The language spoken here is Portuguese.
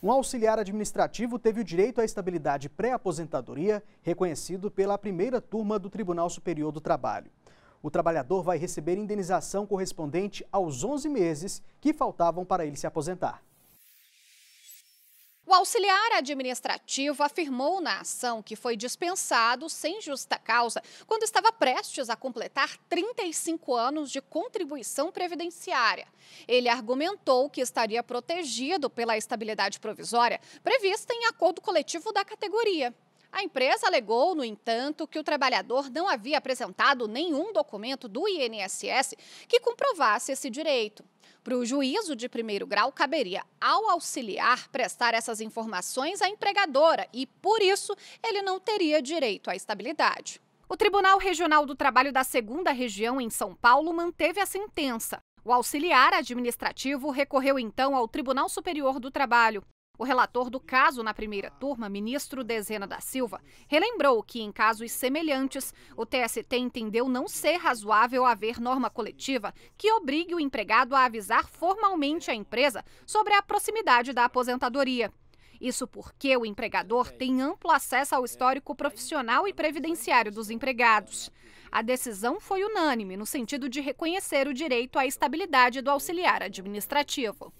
Um auxiliar administrativo teve o direito à estabilidade pré-aposentadoria reconhecido pela primeira turma do Tribunal Superior do Trabalho. O trabalhador vai receber indenização correspondente aos 11 meses que faltavam para ele se aposentar. O auxiliar administrativo afirmou na ação que foi dispensado sem justa causa quando estava prestes a completar 35 anos de contribuição previdenciária. Ele argumentou que estaria protegido pela estabilidade provisória prevista em acordo coletivo da categoria. A empresa alegou, no entanto, que o trabalhador não havia apresentado nenhum documento do INSS que comprovasse esse direito. Para o juízo de primeiro grau, caberia ao auxiliar prestar essas informações à empregadora e, por isso, ele não teria direito à estabilidade. O Tribunal Regional do Trabalho da Segunda Região, em São Paulo, manteve a sentença. O auxiliar administrativo recorreu então ao Tribunal Superior do Trabalho. O relator do caso na primeira turma, ministro Dezena da Silva, relembrou que, em casos semelhantes, o TST entendeu não ser razoável haver norma coletiva que obrigue o empregado a avisar formalmente a empresa sobre a proximidade da aposentadoria. Isso porque o empregador tem amplo acesso ao histórico profissional e previdenciário dos empregados. A decisão foi unânime no sentido de reconhecer o direito à estabilidade do auxiliar administrativo.